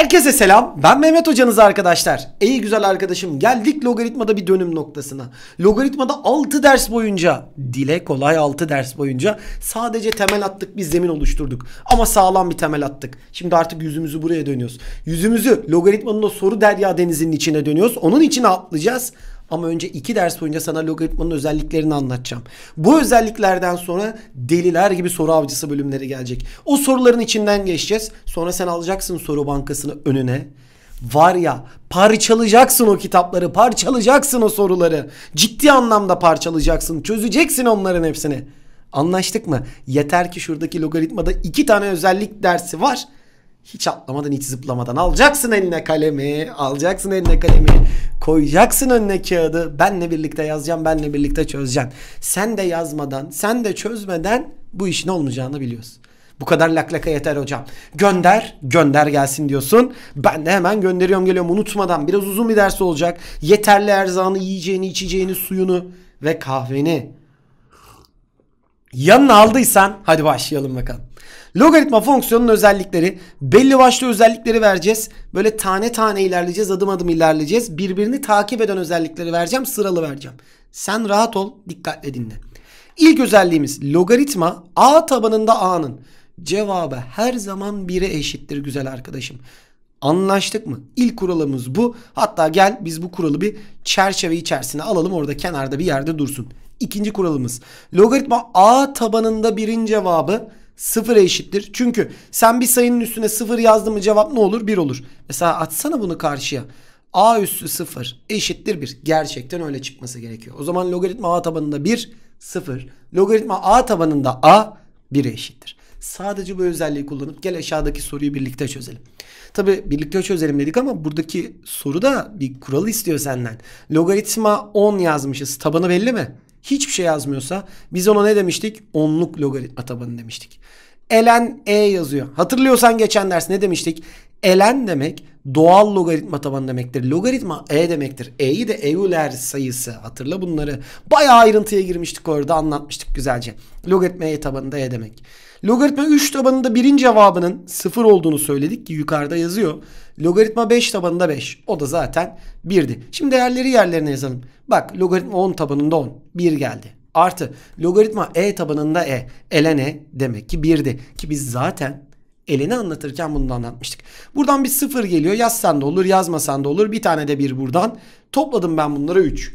Herkese selam. Ben Mehmet hocanız arkadaşlar. İyi güzel arkadaşım geldik logaritmada bir dönüm noktasına. Logaritmada 6 ders boyunca dile kolay 6 ders boyunca sadece temel attık bir zemin oluşturduk. Ama sağlam bir temel attık. Şimdi artık yüzümüzü buraya dönüyoruz. Yüzümüzü logaritmanın o soru derya denizinin içine dönüyoruz. Onun içine atlayacağız. Ama önce iki ders boyunca sana logaritmanın özelliklerini anlatacağım. Bu özelliklerden sonra deliler gibi soru avcısı bölümleri gelecek. O soruların içinden geçeceğiz. Sonra sen alacaksın soru bankasını önüne. Var ya parçalayacaksın o kitapları, parçalayacaksın o soruları. Ciddi anlamda parçalayacaksın, çözeceksin onların hepsini. Anlaştık mı? Yeter ki şuradaki logaritmada iki tane özellik dersi var. Hiç atlamadan hiç zıplamadan alacaksın eline kalemi. Alacaksın eline kalemi. Koyacaksın önüne kağıdı. Benle birlikte yazacağım. Benle birlikte çözeceğim. Sen de yazmadan, sen de çözmeden bu işin olmayacağını biliyorsun. Bu kadar laklaka yeter hocam. Gönder, gönder gelsin diyorsun. Ben de hemen gönderiyorum geliyorum unutmadan. Biraz uzun bir ders olacak. Yeterli erzağını, yiyeceğini, içeceğini, suyunu ve kahveni Yanına aldıysan hadi başlayalım bakalım. Logaritma fonksiyonunun özellikleri. Belli başlı özellikleri vereceğiz. Böyle tane tane ilerleyeceğiz. Adım adım ilerleyeceğiz. Birbirini takip eden özellikleri vereceğim. Sıralı vereceğim. Sen rahat ol. Dikkatle dinle. İlk özelliğimiz logaritma a tabanında a'nın cevabı her zaman 1'e eşittir güzel arkadaşım. Anlaştık mı? İlk kuralımız bu. Hatta gel biz bu kuralı bir çerçeve içerisine alalım. Orada kenarda bir yerde dursun. İkinci kuralımız. Logaritma a tabanında birin cevabı 0 eşittir. Çünkü sen bir sayının üstüne sıfır yazdın mı cevap ne olur? bir olur. Mesela atsana bunu karşıya. a üssü sıfır eşittir bir Gerçekten öyle çıkması gerekiyor. O zaman logaritma a tabanında bir sıfır, Logaritma a tabanında a bir eşittir. Sadece bu özelliği kullanıp gel aşağıdaki soruyu birlikte çözelim. Tabi birlikte çözelim dedik ama buradaki soru da bir kural istiyor senden. Logaritma 10 yazmışız. Tabanı belli mi? hiçbir şey yazmıyorsa biz ona ne demiştik? Onluk logaritma tabanı demiştik. Elen E yazıyor. Hatırlıyorsan geçen ders ne demiştik? Elen demek doğal logaritma tabanı demektir. Logaritma E demektir. E'yi de Euler sayısı. Hatırla bunları. Bayağı ayrıntıya girmiştik orada anlatmıştık güzelce. Logaritma E tabanı E demek. Logaritma 3 tabanında birin cevabının 0 olduğunu söyledik ki yukarıda yazıyor. Logaritma 5 tabanında 5. O da zaten 1'di. Şimdi değerleri yerlerine yazalım. Bak logaritma 10 tabanında 10. 1 geldi artı logaritma e tabanında e ln e demek ki 1'di ki biz zaten elini anlatırken bunu da anlatmıştık. Buradan bir 0 geliyor. Yazsan da olur yazmasan da olur. Bir tane de 1 buradan. Topladım ben bunlara 3.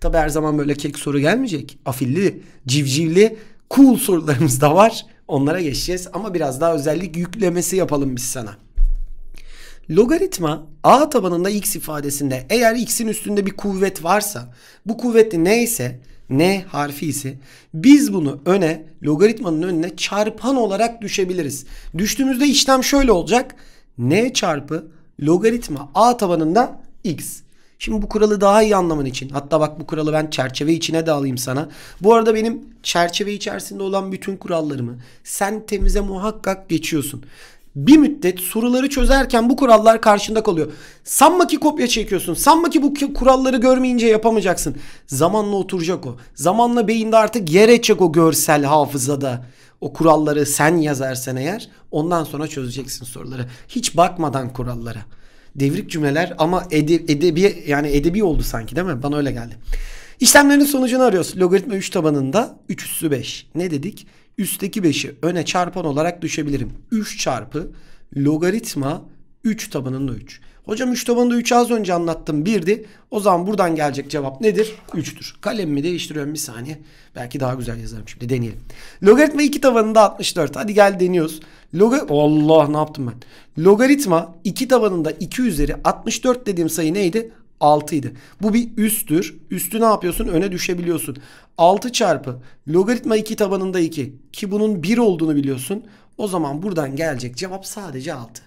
Tabi her zaman böyle kek soru gelmeyecek. Afilli, civcivli, cool sorularımız da var. Onlara geçeceğiz ama biraz daha özellik yüklemesi yapalım biz sana. Logaritma a tabanında x ifadesinde eğer x'in üstünde bir kuvvet varsa bu kuvveti neyse n harfi ise biz bunu öne logaritmanın önüne çarpan olarak düşebiliriz. Düştüğümüzde işlem şöyle olacak. n çarpı logaritma a tabanında x. Şimdi bu kuralı daha iyi anlaman için hatta bak bu kuralı ben çerçeve içine de alayım sana. Bu arada benim çerçeve içerisinde olan bütün kurallarımı sen temize muhakkak geçiyorsun bir müddet soruları çözerken bu kurallar karşında kalıyor. Sanma ki kopya çekiyorsun. Sanma ki bu kuralları görmeyince yapamayacaksın. Zamanla oturacak o. Zamanla beyinde artık yer edecek o görsel hafızada. O kuralları sen yazarsan eğer ondan sonra çözeceksin soruları. Hiç bakmadan kurallara. Devrik cümleler ama ede, edebi yani edebi oldu sanki değil mi? Bana öyle geldi. İşlemlerin sonucunu arıyoruz. Logaritma 3 tabanında 3 üssü 5. Ne dedik? Üstteki 5'i öne çarpan olarak düşebilirim. 3 çarpı logaritma 3 tabanında 3. Hocam 3 tabanında 3 az önce anlattım 1'di. O zaman buradan gelecek cevap nedir? 3'tür. Kalemimi değiştiriyorum bir saniye. Belki daha güzel yazarım şimdi deneyelim. Logaritma 2 tabanında 64. Hadi gel deniyoruz. Loga Allah ne yaptım ben? Logaritma 2 tabanında 2 üzeri 64 dediğim sayı neydi? 6 idi. Bu bir üsttür. Üstü ne yapıyorsun? Öne düşebiliyorsun. 6 çarpı logaritma 2 tabanında 2 ki bunun 1 olduğunu biliyorsun. O zaman buradan gelecek cevap sadece 6.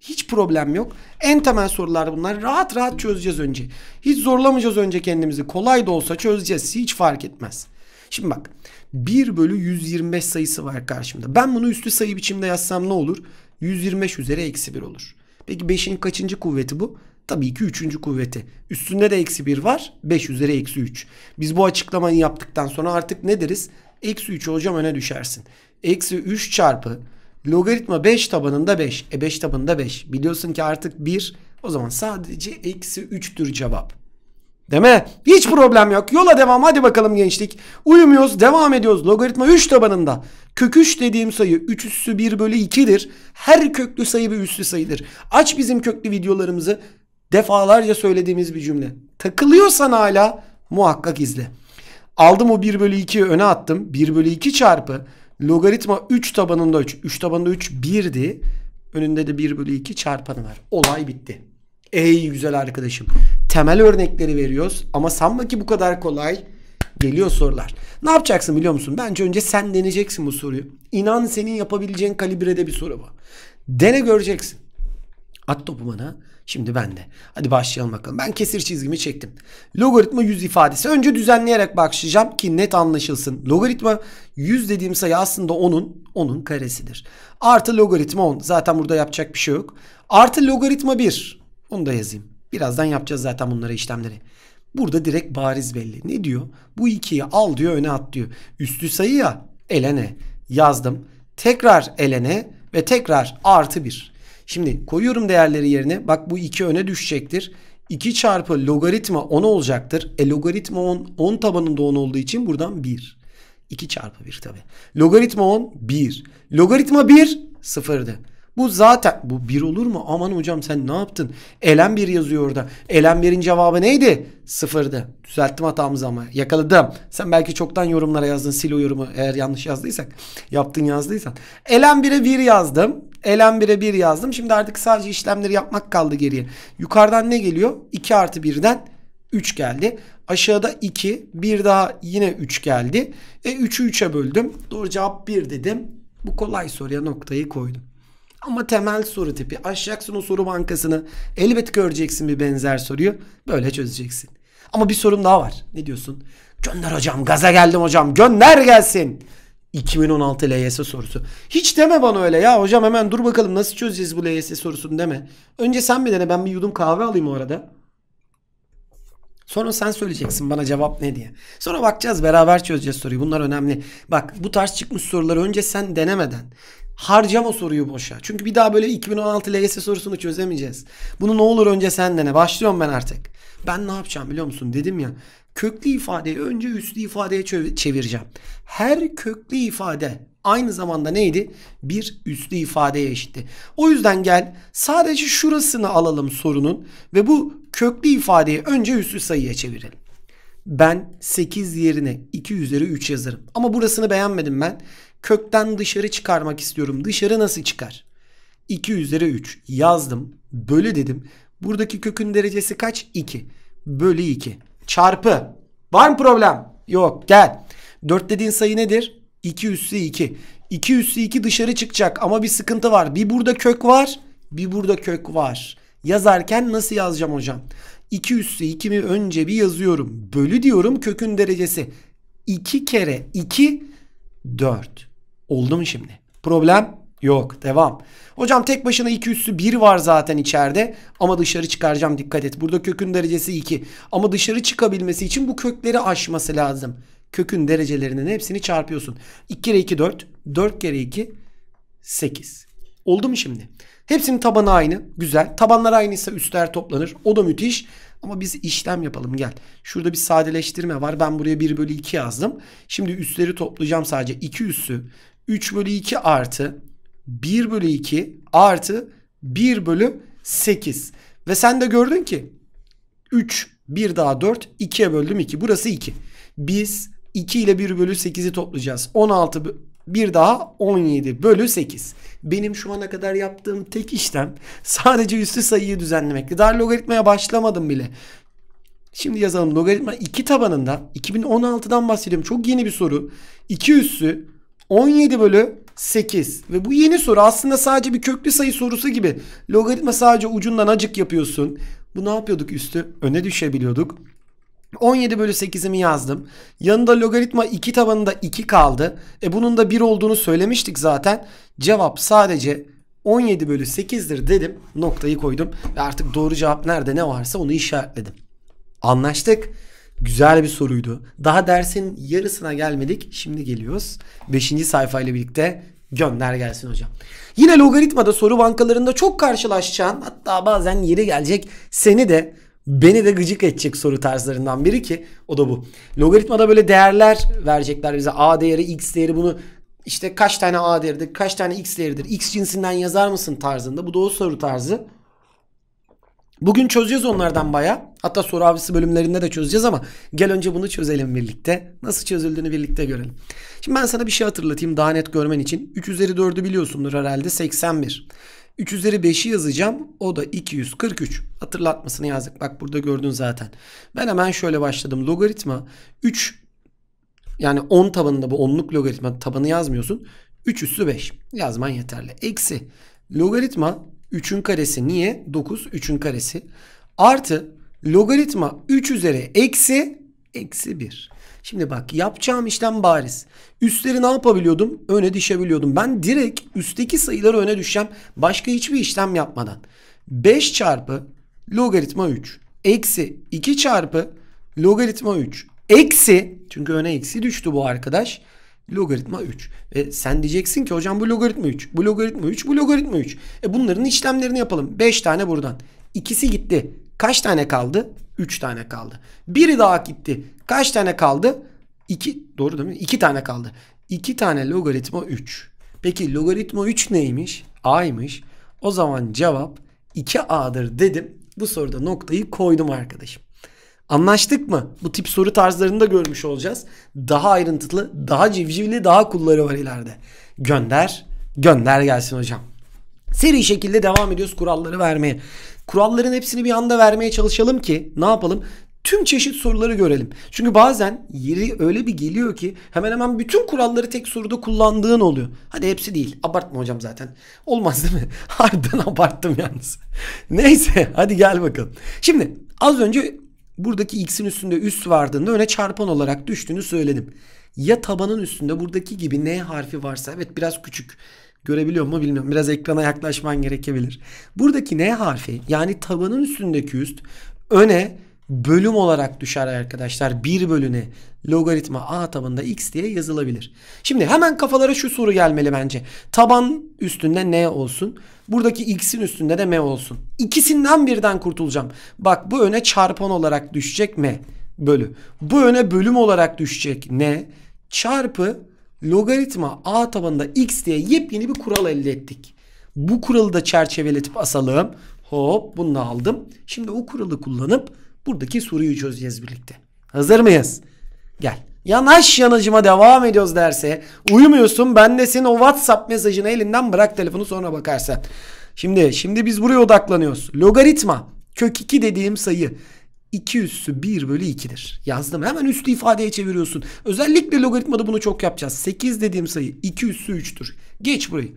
Hiç problem yok. En temel sorular bunlar. Rahat rahat çözeceğiz önce. Hiç zorlamayacağız önce kendimizi. Kolay da olsa çözeceğiz. Hiç fark etmez. Şimdi bak 1 bölü 125 sayısı var karşımda. Ben bunu üstü sayı biçimde yazsam ne olur? 125 üzeri eksi 1 olur. Peki 5'in kaçıncı kuvveti bu? Tabii ki üçüncü kuvveti. Üstünde de eksi 1 var. 5 üzeri eksi 3. Biz bu açıklamayı yaptıktan sonra artık ne deriz? Eksi 3 hocam öne düşersin. Eksi 3 çarpı logaritma 5 tabanında 5. E 5 tabanında 5. Biliyorsun ki artık 1 o zaman sadece eksi 3'tür cevap. Değil mi? Hiç problem yok. Yola devam. Hadi bakalım gençlik. Uyumuyoruz. Devam ediyoruz. Logaritma 3 tabanında. Kök 3 dediğim sayı 3 üssü 1 bölü 2'dir. Her köklü sayı bir üssü sayıdır. Aç bizim köklü videolarımızı. Defalarca söylediğimiz bir cümle. Takılıyorsan hala muhakkak izle. Aldım o 1 bölü 2'yi öne attım. 1 bölü 2 çarpı logaritma 3 tabanında 3. 3 tabanında 3 1'di. Önünde de 1 bölü 2 çarpanı var. Olay bitti. Ey güzel arkadaşım. Temel örnekleri veriyoruz ama sanma ki bu kadar kolay geliyor sorular. Ne yapacaksın biliyor musun? Bence önce sen deneyeceksin bu soruyu. İnan senin yapabileceğin kalibrede bir soru bu. Dene göreceksin. At topu bana. Şimdi ben de. Hadi başlayalım bakalım. Ben kesir çizgimi çektim. Logaritma 100 ifadesi. Önce düzenleyerek başlayacağım ki net anlaşılsın. Logaritma 100 dediğim sayı aslında 10'un 10'un karesidir. Artı logaritma 10. Zaten burada yapacak bir şey yok. Artı logaritma 1. Onu da yazayım. Birazdan yapacağız zaten bunlara işlemleri. Burada direkt bariz belli. Ne diyor? Bu 2'yi al diyor öne at diyor. Üstü sayı ya elene yazdım. Tekrar elene ve tekrar artı 1. Şimdi koyuyorum değerleri yerine. Bak bu 2 öne düşecektir. 2 çarpı logaritma 10 olacaktır. E logaritma 10, 10 tabanında 10 olduğu için buradan 1. 2 çarpı 1 tabi. Logaritma 10 1. Logaritma 1 sıfırdı. Bu zaten bu bir olur mu? Aman hocam sen ne yaptın? Elen bir yazıyor orada. Elen birin cevabı neydi? Sıfırdı. Düzelttim hatamızı ama yakaladım. Sen belki çoktan yorumlara yazdın Sil o yorumu eğer yanlış yazdıysak. Yaptın yazdıysan. Elen bire bir yazdım. Elen bire bir yazdım. Şimdi artık sadece işlemleri yapmak kaldı geriye. Yukarıdan ne geliyor? 2 artı birden 3 geldi. Aşağıda 2. Bir daha yine 3 geldi. E 3'ü 3'e böldüm. Doğru cevap 1 dedim. Bu kolay soruya noktayı koydum. Ama temel soru tipi açacaksın o soru bankasını. Elbet göreceksin bir benzer soruyu. Böyle çözeceksin. Ama bir sorum daha var. Ne diyorsun? Gönder hocam gaza geldim hocam gönder gelsin. 2016 LYS sorusu. Hiç deme bana öyle ya hocam hemen dur bakalım nasıl çözeceğiz bu LYS sorusunu deme. Önce sen bir dene ben bir yudum kahve alayım o arada. Sonra sen söyleyeceksin bana cevap ne diye. Sonra bakacağız beraber çözeceğiz soruyu. Bunlar önemli. Bak bu tarz çıkmış soruları önce sen denemeden harcama soruyu boşa. Çünkü bir daha böyle 2016 LGS sorusunu çözemeyeceğiz. Bunu ne olur önce sen dene. Başlıyorum ben artık. Ben ne yapacağım biliyor musun? Dedim ya köklü ifadeyi önce üslü ifadeye çevireceğim. Her köklü ifade aynı zamanda neydi? Bir üslü ifadeye eşitti. O yüzden gel sadece şurasını alalım sorunun ve bu köklü ifadeyi önce üslü sayıya çevirelim. Ben 8 yerine 2 üzeri 3 yazarım. Ama burasını beğenmedim ben. Kökten dışarı çıkarmak istiyorum. Dışarı nasıl çıkar? 2 üzeri 3 yazdım. Bölü dedim. Buradaki kökün derecesi kaç? 2. Bölü 2. Çarpı. Var mı problem? Yok gel. 4 dediğin sayı nedir? 2 üssü 2. 2 üssü 2 dışarı çıkacak ama bir sıkıntı var. Bir burada kök var. Bir burada kök var. Yazarken nasıl yazacağım hocam? 2 üssü 2 önce bir yazıyorum. Bölü diyorum kökün derecesi. 2 kere 2 4. Oldu mu şimdi? Problem yok. Devam. Hocam tek başına 2 üssü 1 var zaten içeride. Ama dışarı çıkaracağım dikkat et. Burada kökün derecesi 2. Ama dışarı çıkabilmesi için bu kökleri aşması lazım. Kökün derecelerinin hepsini çarpıyorsun. 2 kere 2 4. 4 kere 2 8. Oldu mu şimdi? Hepsinin tabanı aynı. Güzel. Tabanlar aynıysa üstler toplanır. O da müthiş. Ama biz işlem yapalım gel. Şurada bir sadeleştirme var. Ben buraya 1 bölü 2 yazdım. Şimdi üstleri toplayacağım sadece. 2 üssü 3 bölü 2 artı 1 bölü 2 artı 1 bölü 8. Ve sen de gördün ki 3 1 daha 4 2'ye böldüm 2. Burası 2. Biz 2 ile 1 bölü 8'i toplayacağız. 16 bir daha 17 bölü 8. Benim şu ana kadar yaptığım tek işlem sadece üstü sayıyı düzenlemek Daha logaritmaya başlamadım bile. Şimdi yazalım logaritma 2 tabanında 2016'dan bahsediyorum. Çok yeni bir soru. 2 üssü 17 bölü 8. Ve bu yeni soru aslında sadece bir köklü sayı sorusu gibi. Logaritma sadece ucundan acık yapıyorsun. Bu ne yapıyorduk üstü? Öne düşebiliyorduk. 17 bölü 8'imi yazdım. Yanında logaritma 2 tabanında 2 kaldı. E bunun da 1 olduğunu söylemiştik zaten. Cevap sadece 17 bölü 8'dir dedim. Noktayı koydum. Ve artık doğru cevap nerede ne varsa onu işaretledim. Anlaştık. Güzel bir soruydu. Daha dersin yarısına gelmedik. Şimdi geliyoruz. Beşinci sayfayla birlikte gönder gelsin hocam. Yine logaritmada soru bankalarında çok karşılaşacağın hatta bazen yeri gelecek seni de beni de gıcık edecek soru tarzlarından biri ki o da bu. Logaritmada böyle değerler verecekler bize. A değeri, X değeri bunu işte kaç tane A değeridir, kaç tane X değeridir, X cinsinden yazar mısın tarzında. Bu da o soru tarzı. Bugün çözeceğiz onlardan baya. Hatta soru abisi bölümlerinde de çözeceğiz ama gel önce bunu çözelim birlikte. Nasıl çözüldüğünü birlikte görelim. Şimdi ben sana bir şey hatırlatayım daha net görmen için. 3 üzeri 4'ü biliyorsundur herhalde 81. 3 üzeri 5'i yazacağım. O da 243. Hatırlatmasını yazdık. Bak burada gördün zaten. Ben hemen şöyle başladım. Logaritma 3 yani 10 tabanında bu onluk logaritma tabanı yazmıyorsun. 3 üssü 5 yazman yeterli. Eksi logaritma 3'ün karesi niye? 9 3'ün karesi. Artı logaritma 3 üzeri eksi eksi 1. Şimdi bak yapacağım işlem bariz. Üstleri ne yapabiliyordum? Öne düşebiliyordum. Ben direkt üstteki sayıları öne düşeceğim. Başka hiçbir işlem yapmadan. 5 çarpı logaritma 3. Eksi 2 çarpı logaritma 3. Eksi çünkü öne eksi düştü bu arkadaş. Logaritma 3. Ve sen diyeceksin ki hocam bu logaritma 3, bu logaritma 3, bu logaritma 3. E bunların işlemlerini yapalım. 5 tane buradan. İkisi gitti. Kaç tane kaldı? 3 tane kaldı. Biri daha gitti. Kaç tane kaldı? 2 doğru değil mi? 2 tane kaldı. 2 tane logaritma 3. Peki logaritma 3 neymiş? A'ymış. O zaman cevap 2A'dır dedim. Bu soruda noktayı koydum arkadaşım. Anlaştık mı? Bu tip soru tarzlarını da görmüş olacağız. Daha ayrıntılı, daha civcivli, daha kulları var ileride. Gönder, gönder gelsin hocam. Seri şekilde devam ediyoruz kuralları vermeye. Kuralların hepsini bir anda vermeye çalışalım ki ne yapalım? Tüm çeşit soruları görelim. Çünkü bazen yeri öyle bir geliyor ki hemen hemen bütün kuralları tek soruda kullandığın oluyor. Hadi hepsi değil. Abartma hocam zaten. Olmaz değil mi? Harbiden abarttım yalnız. Neyse hadi gel bakalım. Şimdi az önce buradaki x'in üstünde üst vardığında öne çarpan olarak düştüğünü söyledim. Ya tabanın üstünde buradaki gibi n harfi varsa evet biraz küçük görebiliyor mu bilmiyorum. Biraz ekrana yaklaşman gerekebilir. Buradaki n harfi yani tabanın üstündeki üst öne bölüm olarak düşer arkadaşlar. Bir bölüne logaritma a tabanında x diye yazılabilir. Şimdi hemen kafalara şu soru gelmeli bence. Taban üstünde n olsun. Buradaki x'in üstünde de m olsun. İkisinden birden kurtulacağım. Bak bu öne çarpan olarak düşecek m bölü. Bu öne bölüm olarak düşecek n çarpı logaritma a tabanında x diye yepyeni bir kural elde ettik. Bu kuralı da çerçeveletip asalım. Hop bunu da aldım. Şimdi o kuralı kullanıp Buradaki soruyu çözeceğiz birlikte. Hazır mıyız? Gel. Yanaş yanacıma devam ediyoruz derse. Uyumuyorsun Ben de senin o WhatsApp mesajını elinden bırak telefonu sonra bakarsan. Şimdi şimdi biz buraya odaklanıyoruz. Logaritma kök 2 dediğim sayı 2 üssü 1 bölü 2'dir. Yazdım hemen üstü ifadeye çeviriyorsun. Özellikle logaritmada bunu çok yapacağız. 8 dediğim sayı 2 üssü 3'tür. Geç burayı.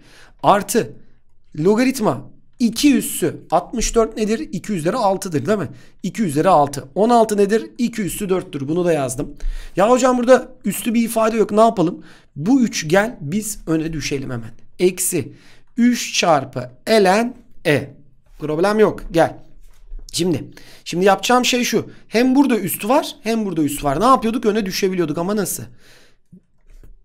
Artı logaritma 2 üssü 64 nedir? 2 üzeri 6'dır değil mi? 2 üzeri 6. 16 nedir? 2 üssü 4'tür. Bunu da yazdım. Ya hocam burada üstü bir ifade yok. Ne yapalım? Bu üçgen biz öne düşelim hemen. Eksi 3 çarpı ln e. Problem yok. Gel. Şimdi şimdi yapacağım şey şu. Hem burada üst var hem burada üst var. Ne yapıyorduk? Öne düşebiliyorduk ama Nasıl?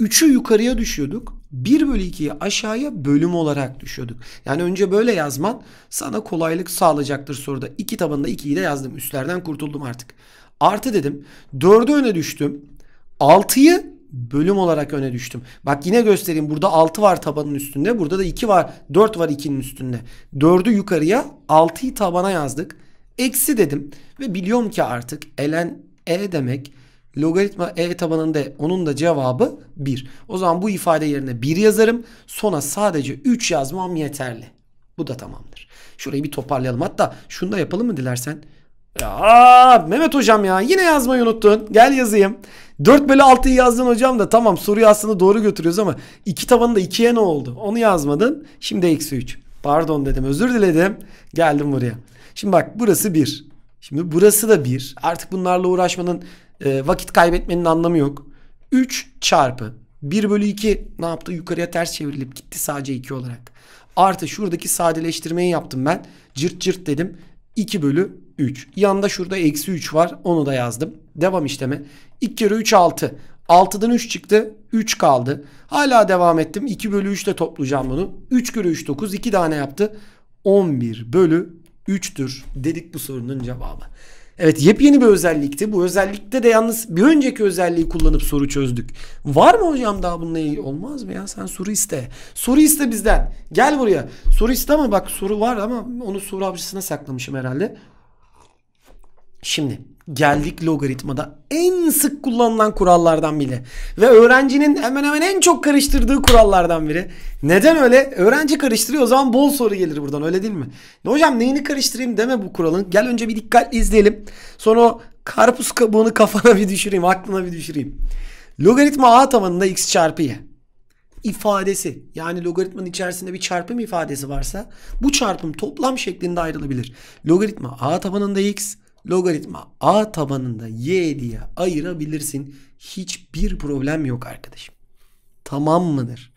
3'ü yukarıya düşüyorduk. 1 bölü 2'yi aşağıya bölüm olarak düşüyorduk. Yani önce böyle yazman sana kolaylık sağlayacaktır soruda. 2 tabanında 2'yi de yazdım. Üstlerden kurtuldum artık. Artı dedim. 4'ü öne düştüm. 6'yı bölüm olarak öne düştüm. Bak yine göstereyim. Burada 6 var tabanın üstünde. Burada da 2 var. 4 var 2'nin üstünde. 4'ü yukarıya 6'yı tabana yazdık. Eksi dedim. Ve biliyorum ki artık elen e demek Logaritma e tabanında onun da cevabı 1. O zaman bu ifade yerine 1 yazarım. Sona sadece 3 yazmam yeterli. Bu da tamamdır. Şurayı bir toparlayalım. Hatta şunu da yapalım mı dilersen? Ya Mehmet hocam ya yine yazmayı unuttun. Gel yazayım. 4 bölü 6'yı yazdın hocam da tamam soruyu aslında doğru götürüyoruz ama 2 tabanı da 2'ye ne oldu? Onu yazmadın. Şimdi eksi 3. Pardon dedim özür diledim. Geldim buraya. Şimdi bak burası 1. Şimdi burası da bir. Artık bunlarla uğraşmanın e, vakit kaybetmenin anlamı yok. 3 çarpı 1 bölü 2 ne yaptı? Yukarıya ters çevrilip gitti sadece 2 olarak. Artı şuradaki sadeleştirmeyi yaptım ben. Cırt cırt dedim. 2 bölü 3. Yanında şurada eksi 3 var. Onu da yazdım. Devam işleme. 2 kere 3 6. 6'dan 3 çıktı. 3 kaldı. Hala devam ettim. 2 bölü 3 ile toplayacağım bunu. 3 kere 3 9. 2 tane yaptı. 11 bölü 3'tür dedik bu sorunun cevabı. Evet yepyeni bir özellikti. Bu özellikte de yalnız bir önceki özelliği kullanıp soru çözdük. Var mı hocam daha bununla ilgili? Olmaz mı ya sen soru iste. Soru iste bizden. Gel buraya. Soru iste ama bak soru var ama onu soru avcısına saklamışım herhalde. Şimdi geldik logaritmada en sık kullanılan kurallardan biri ve öğrencinin hemen hemen en çok karıştırdığı kurallardan biri. Neden öyle? Öğrenci karıştırıyor o zaman bol soru gelir buradan öyle değil mi? hocam neyini karıştırayım deme bu kuralın. Gel önce bir dikkatli izleyelim. Sonra o karpuz kabuğunu kafana bir düşüreyim, aklına bir düşüreyim. Logaritma a tabanında x çarpı y ifadesi yani logaritmanın içerisinde bir çarpım ifadesi varsa bu çarpım toplam şeklinde ayrılabilir. Logaritma a tabanında x logaritma a tabanında y diye ayırabilirsin. Hiçbir problem yok arkadaşım. Tamam mıdır?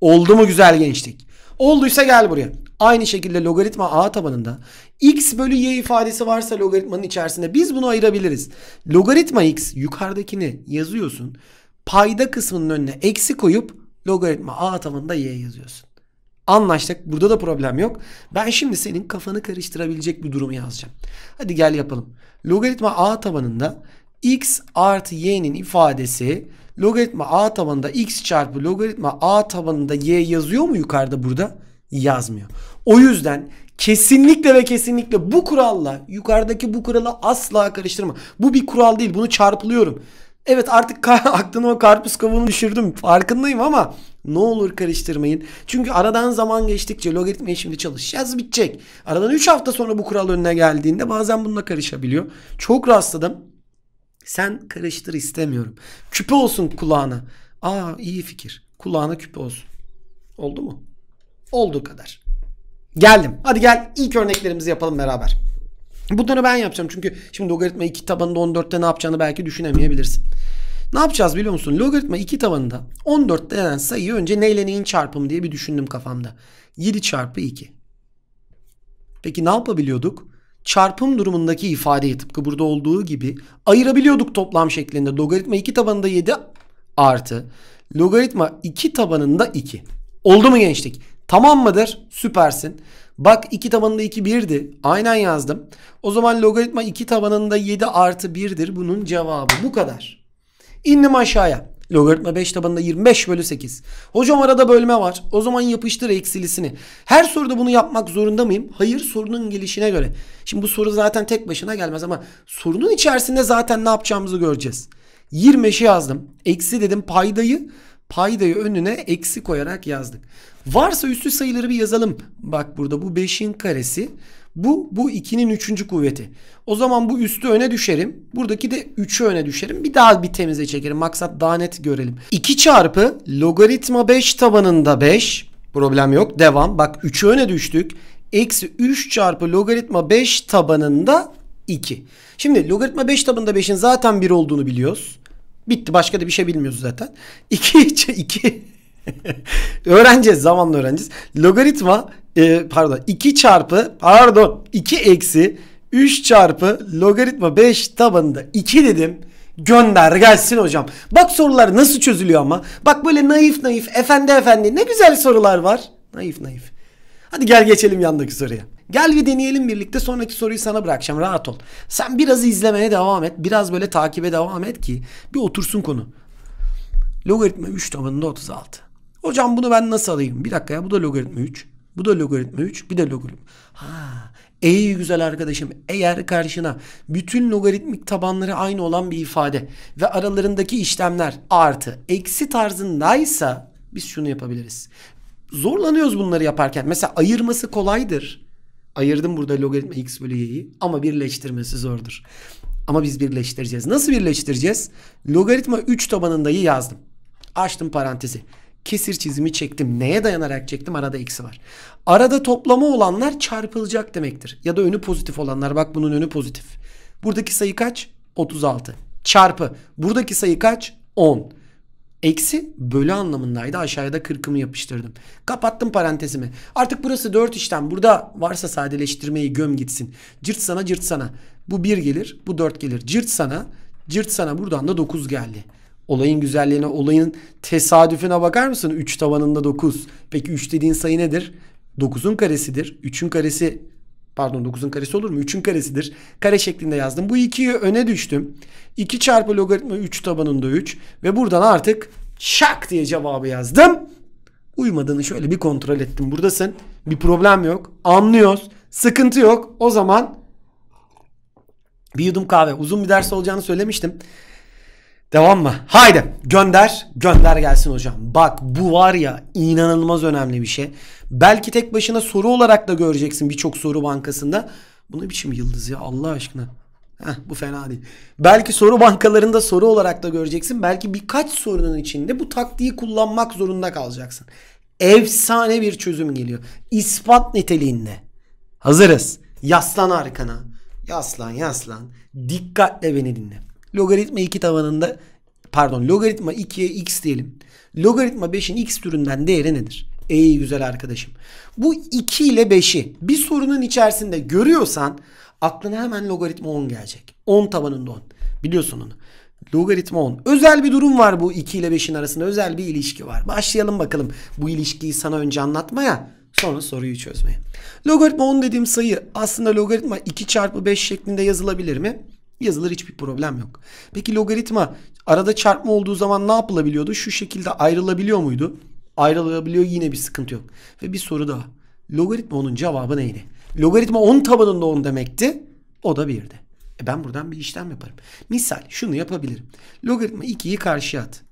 Oldu mu güzel gençlik? Olduysa gel buraya. Aynı şekilde logaritma a tabanında x bölü y ifadesi varsa logaritmanın içerisinde biz bunu ayırabiliriz. Logaritma x yukarıdakini yazıyorsun. Payda kısmının önüne eksi koyup logaritma a tabanında y yazıyorsun. Anlaştık. Burada da problem yok. Ben şimdi senin kafanı karıştırabilecek bir durumu yazacağım. Hadi gel yapalım. Logaritma a tabanında x artı y'nin ifadesi logaritma a tabanında x çarpı logaritma a tabanında y yazıyor mu yukarıda burada? Yazmıyor. O yüzden kesinlikle ve kesinlikle bu kuralla yukarıdaki bu kuralı asla karıştırma. Bu bir kural değil. Bunu çarpılıyorum. Evet artık aklına o karpuz kabuğunu düşürdüm. Farkındayım ama ne olur karıştırmayın. Çünkü aradan zaman geçtikçe logaritmayı şimdi çalışacağız bitecek. Aradan 3 hafta sonra bu kural önüne geldiğinde bazen bununla karışabiliyor. Çok rastladım. Sen karıştır istemiyorum. Küpe olsun kulağına. Aa iyi fikir. Kulağına küpe olsun. Oldu mu? Olduğu kadar. Geldim. Hadi gel ilk örneklerimizi yapalım beraber. Bunları ben yapacağım çünkü şimdi logaritma 2 tabanında 14'te ne yapacağını belki düşünemeyebilirsin. Ne yapacağız biliyor musun? Logaritma 2 tabanında 14 denen sayıyı önce neyle neyin çarpımı diye bir düşündüm kafamda. 7 çarpı 2. Peki ne yapabiliyorduk? Çarpım durumundaki ifadeyi tıpkı burada olduğu gibi ayırabiliyorduk toplam şeklinde. Logaritma 2 tabanında 7 artı logaritma 2 tabanında 2. Oldu mu gençlik? Tamam mıdır? Süpersin. Bak 2 tabanında 2 1'di. Aynen yazdım. O zaman logaritma 2 tabanında 7 artı 1'dir. Bunun cevabı bu kadar. İndim aşağıya. Logaritma 5 tabanında 25 bölü 8. Hocam arada bölme var. O zaman yapıştır eksilisini. Her soruda bunu yapmak zorunda mıyım? Hayır sorunun gelişine göre. Şimdi bu soru zaten tek başına gelmez ama sorunun içerisinde zaten ne yapacağımızı göreceğiz. 25'i yazdım. Eksi dedim paydayı. Paydayı önüne eksi koyarak yazdık. Varsa üstü sayıları bir yazalım. Bak burada bu 5'in karesi. Bu bu 2'nin 3. kuvveti. O zaman bu üstü öne düşerim. Buradaki de 3'ü öne düşerim. Bir daha bir temize çekerim. Maksat daha net görelim. 2 çarpı logaritma 5 tabanında 5. Problem yok. Devam. Bak 3'ü öne düştük. Eksi 3 çarpı logaritma 5 tabanında 2. Şimdi logaritma 5 tabanında 5'in zaten 1 olduğunu biliyoruz. Bitti. Başka da bir şey bilmiyoruz zaten. 2 2 öğreneceğiz zamanla öğreneceğiz. Logaritma e, pardon 2 çarpı pardon 2 eksi 3 çarpı logaritma 5 tabanında 2 dedim. Gönder gelsin hocam. Bak sorular nasıl çözülüyor ama. Bak böyle naif naif efendi efendi ne güzel sorular var. Naif naif. Hadi gel geçelim yandaki soruya. Gel bir deneyelim birlikte sonraki soruyu sana bırakacağım rahat ol. Sen biraz izlemeye devam et. Biraz böyle takibe devam et ki bir otursun konu. Logaritma 3 tabanında 36. Hocam bunu ben nasıl alayım? Bir dakika ya bu da logaritma 3. Bu da logaritma 3. Bir de logaritma. Ha. Ey güzel arkadaşım eğer karşına bütün logaritmik tabanları aynı olan bir ifade ve aralarındaki işlemler artı eksi tarzındaysa biz şunu yapabiliriz. Zorlanıyoruz bunları yaparken. Mesela ayırması kolaydır. Ayırdım burada logaritma x bölü y'yi ama birleştirmesi zordur. Ama biz birleştireceğiz. Nasıl birleştireceğiz? Logaritma 3 tabanındayı yazdım. Açtım parantezi kesir çizimi çektim. Neye dayanarak çektim? Arada eksi var. Arada toplamı olanlar çarpılacak demektir. Ya da önü pozitif olanlar. Bak bunun önü pozitif. Buradaki sayı kaç? 36. Çarpı. Buradaki sayı kaç? 10. Eksi bölü anlamındaydı. Aşağıda da kırkımı yapıştırdım. Kapattım parantezimi. Artık burası 4 işlem. Burada varsa sadeleştirmeyi göm gitsin. Cırt sana cırt sana. Bu 1 gelir. Bu 4 gelir. Cırt sana. Cırt sana. Buradan da 9 geldi. Olayın güzelliğine, olayın tesadüfüne bakar mısın? 3 tabanında 9. Peki 3 dediğin sayı nedir? 9'un karesidir. 3'ün karesi pardon 9'un karesi olur mu? 3'ün karesidir. Kare şeklinde yazdım. Bu 2'yi öne düştüm. 2 çarpı logaritma 3 tabanında 3 ve buradan artık şak diye cevabı yazdım. Uymadığını şöyle bir kontrol ettim. Buradasın. Bir problem yok. Anlıyoruz. Sıkıntı yok. O zaman bir yudum kahve. Uzun bir ders olacağını söylemiştim. Devam mı? Haydi gönder gönder gelsin hocam. Bak bu var ya inanılmaz önemli bir şey. Belki tek başına soru olarak da göreceksin birçok soru bankasında. Bu ne biçim yıldız ya Allah aşkına. Heh, bu fena değil. Belki soru bankalarında soru olarak da göreceksin. Belki birkaç sorunun içinde bu taktiği kullanmak zorunda kalacaksın. Efsane bir çözüm geliyor. İspat niteliğinde. Hazırız. Yaslan arkana. Yaslan yaslan. Dikkatle beni dinle. Logaritma 2 tabanında pardon logaritma 2'ye x diyelim. Logaritma 5'in x türünden değeri nedir? Ey güzel arkadaşım. Bu 2 ile 5'i bir sorunun içerisinde görüyorsan aklına hemen logaritma 10 gelecek. 10 tabanında 10. Biliyorsun onu. Logaritma 10. Özel bir durum var bu 2 ile 5'in arasında. Özel bir ilişki var. Başlayalım bakalım bu ilişkiyi sana önce anlatmaya. Sonra soruyu çözmeye. Logaritma 10 dediğim sayı aslında logaritma 2 çarpı 5 şeklinde yazılabilir mi? Yazılır hiçbir problem yok. Peki logaritma arada çarpma olduğu zaman ne yapılabiliyordu? Şu şekilde ayrılabiliyor muydu? Ayrılabiliyor yine bir sıkıntı yok. Ve bir soru daha. Logaritma onun cevabı neydi? Logaritma 10 tabanında 10 demekti. O da 1'di. E ben buradan bir işlem yaparım. Misal şunu yapabilirim. Logaritma 2'yi karşıya at.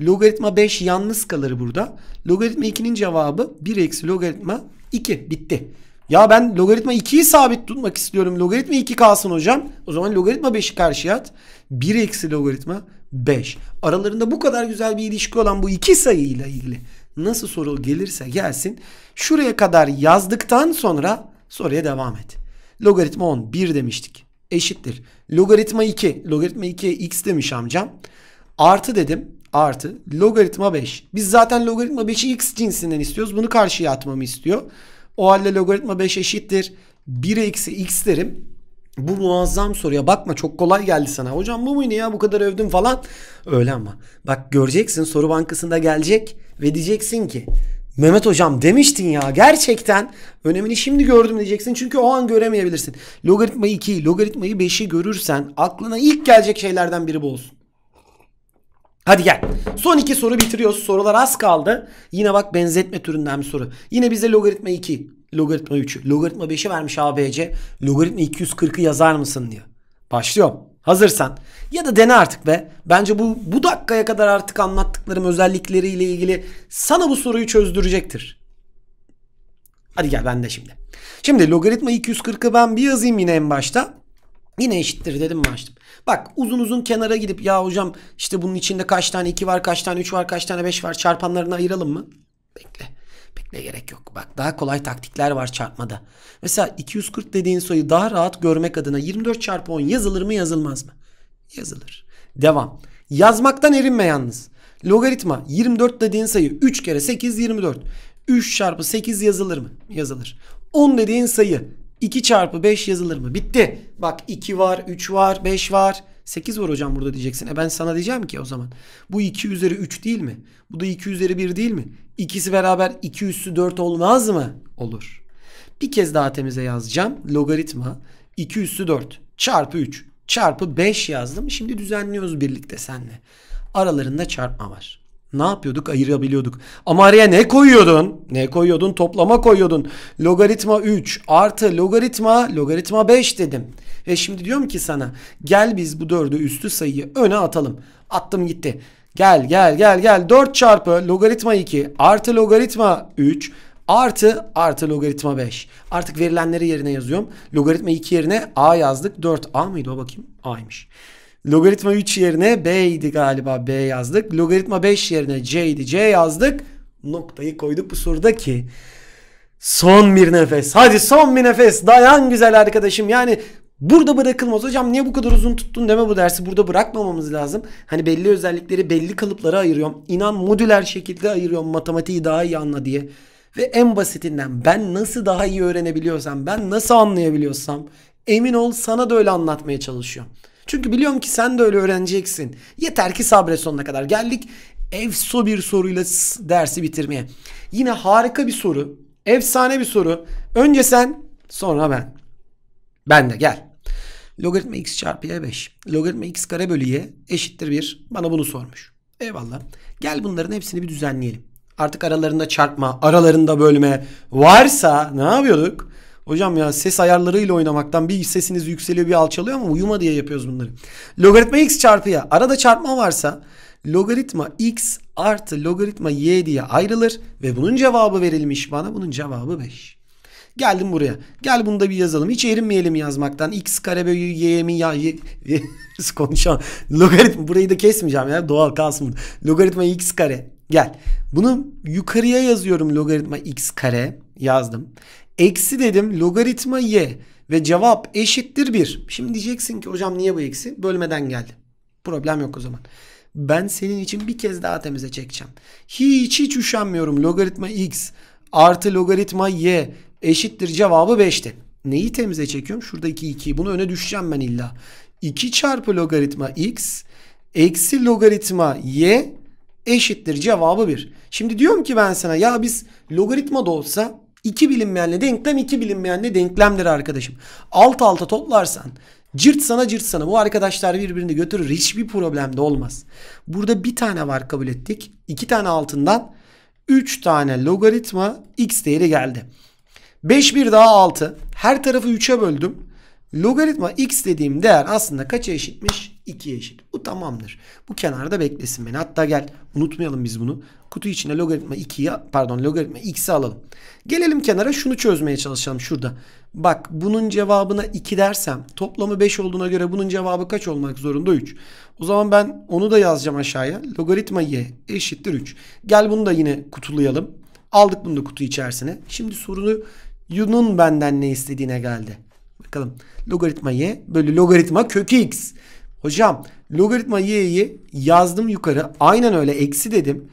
Logaritma 5 yalnız kalır burada. Logaritma 2'nin cevabı 1 eksi logaritma 2 bitti. Ya ben logaritma 2'yi sabit tutmak istiyorum. Logaritma 2 kalsın hocam. O zaman logaritma 5'i karşıya at. 1 eksi logaritma 5. Aralarında bu kadar güzel bir ilişki olan bu iki sayıyla ilgili nasıl soru gelirse gelsin. Şuraya kadar yazdıktan sonra soruya devam et. Logaritma 10 1 demiştik. Eşittir. Logaritma 2. Logaritma 2'ye x demiş amcam. Artı dedim. Artı. Logaritma 5. Biz zaten logaritma 5'i x cinsinden istiyoruz. Bunu karşıya atmamı istiyor. O halde logaritma 5 eşittir. 1 eksi x derim. Bu muazzam soruya bakma çok kolay geldi sana. Hocam bu muydu ya bu kadar övdüm falan. Öyle ama. Bak göreceksin soru bankasında gelecek ve diyeceksin ki Mehmet hocam demiştin ya gerçekten önemini şimdi gördüm diyeceksin çünkü o an göremeyebilirsin. Logaritma 2'yi, logaritmayı 5'i görürsen aklına ilk gelecek şeylerden biri bu olsun. Hadi gel. Son iki soru bitiriyoruz. Sorular az kaldı. Yine bak benzetme türünden bir soru. Yine bize logaritma 2, logaritma 3, logaritma 5'i vermiş ABC. Logaritma 240'ı yazar mısın diyor. Başlıyorum. Hazırsan. Ya da dene artık be. Bence bu bu dakikaya kadar artık anlattıklarım özellikleriyle ilgili sana bu soruyu çözdürecektir. Hadi gel ben de şimdi. Şimdi logaritma 240'ı ben bir yazayım yine en başta. Yine eşittir dedim mi açtım. Bak uzun uzun kenara gidip ya hocam işte bunun içinde kaç tane 2 var, kaç tane 3 var, kaç tane 5 var çarpanlarını ayıralım mı? Bekle. Bekle gerek yok. Bak daha kolay taktikler var çarpmada. Mesela 240 dediğin sayıyı daha rahat görmek adına 24 çarpı 10 yazılır mı yazılmaz mı? Yazılır. Devam. Yazmaktan erinme yalnız. Logaritma 24 dediğin sayı 3 kere 8 24. 3 çarpı 8 yazılır mı? Yazılır. 10 dediğin sayı 2 çarpı 5 yazılır mı? Bitti. Bak 2 var, 3 var, 5 var. 8 var hocam burada diyeceksin. E ben sana diyeceğim ki o zaman. Bu 2 üzeri 3 değil mi? Bu da 2 üzeri 1 değil mi? İkisi beraber 2 üssü 4 olmaz mı? Olur. Bir kez daha temize yazacağım. Logaritma 2 üssü 4 çarpı 3 çarpı 5 yazdım. Şimdi düzenliyoruz birlikte senle. Aralarında çarpma var. Ne yapıyorduk? Ayırabiliyorduk. Ama araya ne koyuyordun? Ne koyuyordun? Toplama koyuyordun. Logaritma 3 artı logaritma logaritma 5 dedim. Ve şimdi diyorum ki sana gel biz bu 4'ü üstü sayıyı öne atalım. Attım gitti. Gel gel gel gel 4 çarpı logaritma 2 artı logaritma 3 artı artı logaritma 5. Artık verilenleri yerine yazıyorum. Logaritma 2 yerine a yazdık. 4a mıydı o bakayım? a'ymış. Logaritma 3 yerine B idi galiba B yazdık. Logaritma 5 yerine C idi C yazdık. Noktayı koyduk bu ki Son bir nefes. Hadi son bir nefes. Dayan güzel arkadaşım. Yani Burada bırakılmaz. Hocam niye bu kadar uzun tuttun deme bu dersi. Burada bırakmamamız lazım. Hani belli özellikleri belli kalıplara ayırıyorum. İnan modüler şekilde ayırıyorum matematiği daha iyi anla diye. Ve en basitinden ben nasıl daha iyi öğrenebiliyorsam, ben nasıl anlayabiliyorsam emin ol sana da öyle anlatmaya çalışıyorum. Çünkü biliyorum ki sen de öyle öğreneceksin. Yeter ki sabret sonuna kadar. Geldik efso bir soruyla dersi bitirmeye. Yine harika bir soru. Efsane bir soru. Önce sen sonra ben. Ben de gel. Logaritma x çarpı y5. Logaritma x kare bölü y eşittir 1. Bana bunu sormuş. Eyvallah. Gel bunların hepsini bir düzenleyelim. Artık aralarında çarpma, aralarında bölme varsa ne yapıyorduk? Hocam ya ses ayarlarıyla oynamaktan bir sesiniz yükseliyor bir alçalıyor ama uyuma diye yapıyoruz bunları. Logaritma x çarpıya arada çarpma varsa logaritma x artı logaritma y diye ayrılır ve bunun cevabı verilmiş bana. Bunun cevabı 5. Geldim buraya. Gel bunu da bir yazalım. Hiç erinmeyelim yazmaktan. X kare bölü y mi ya? Y, y, konuşan. Logaritma burayı da kesmeyeceğim ya. Doğal kalsın. Logaritma x kare. Gel. Bunu yukarıya yazıyorum logaritma x kare yazdım. Eksi dedim logaritma y ve cevap eşittir 1. Şimdi diyeceksin ki hocam niye bu eksi? Bölmeden geldi. Problem yok o zaman. Ben senin için bir kez daha temize çekeceğim. Hiç hiç üşenmiyorum. Logaritma x artı logaritma y eşittir cevabı 5'ti. Neyi temize çekiyorum? Şuradaki 2'yi. Bunu öne düşeceğim ben illa. 2 çarpı logaritma x eksi logaritma y eşittir cevabı 1. Şimdi diyorum ki ben sana ya biz logaritma da olsa İki bilinmeyenle denklem, iki bilinmeyenle denklemdir arkadaşım. Alt alta toplarsan cırt sana cırt sana bu arkadaşlar birbirini götürür. Hiçbir problem de olmaz. Burada bir tane var kabul ettik. İki tane altından 3 tane logaritma x değeri geldi. 5 bir daha 6. Her tarafı 3'e böldüm. Logaritma x dediğim değer aslında kaça eşitmiş? 2'ye eşit. Bu tamamdır. Bu kenarda beklesin beni. Hatta gel unutmayalım biz bunu. Kutu içine logaritma 2'yi pardon logaritma x'i alalım. Gelelim kenara şunu çözmeye çalışalım şurada. Bak bunun cevabına 2 dersem toplamı 5 olduğuna göre bunun cevabı kaç olmak zorunda? 3. O zaman ben onu da yazacağım aşağıya. Logaritma y eşittir 3. Gel bunu da yine kutulayalım. Aldık bunu da kutu içerisine. Şimdi sorunu Yun'un benden ne istediğine geldi. Bakalım logaritma y bölü logaritma kök x. Hocam logaritma y'yi yazdım yukarı. Aynen öyle eksi dedim.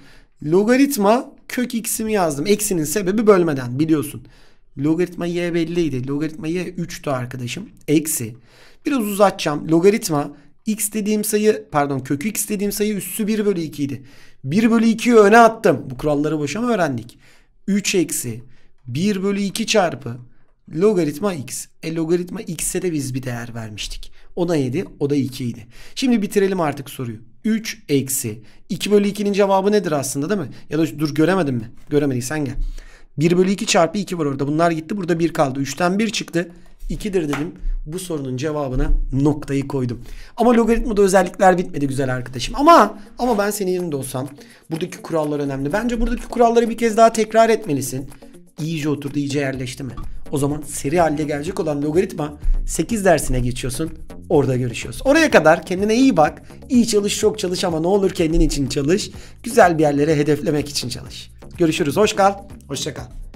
Logaritma kök x'imi yazdım. Eksinin sebebi bölmeden biliyorsun. Logaritma y belliydi. Logaritma y 3'tü arkadaşım. Eksi. Biraz uzatacağım. Logaritma x dediğim sayı pardon kök x dediğim sayı üssü 1 bölü 2 idi. 1 bölü 2'yi öne attım. Bu kuralları boşa mı öğrendik? 3 eksi 1 bölü 2 çarpı logaritma x. E logaritma x'e de biz bir değer vermiştik. O da 7, o da 2 idi. Şimdi bitirelim artık soruyu. 3 eksi 2 bölü 2'nin cevabı nedir aslında değil mi? Ya da dur göremedim mi? Göremediysen gel. 1 bölü 2 çarpı 2 var orada. Bunlar gitti. Burada 1 kaldı. 3'ten 1 çıktı. 2'dir dedim. Bu sorunun cevabına noktayı koydum. Ama logaritmada özellikler bitmedi güzel arkadaşım. Ama ama ben senin yerinde olsam buradaki kurallar önemli. Bence buradaki kuralları bir kez daha tekrar etmelisin. İyice oturdu, iyice yerleşti mi? O zaman seri halde gelecek olan logaritma 8 dersine geçiyorsun. Orada görüşüyoruz. Oraya kadar kendine iyi bak. İyi çalış, çok çalış ama ne olur kendin için çalış. Güzel bir yerlere hedeflemek için çalış. Görüşürüz. Hoş kal. Hoşça kal.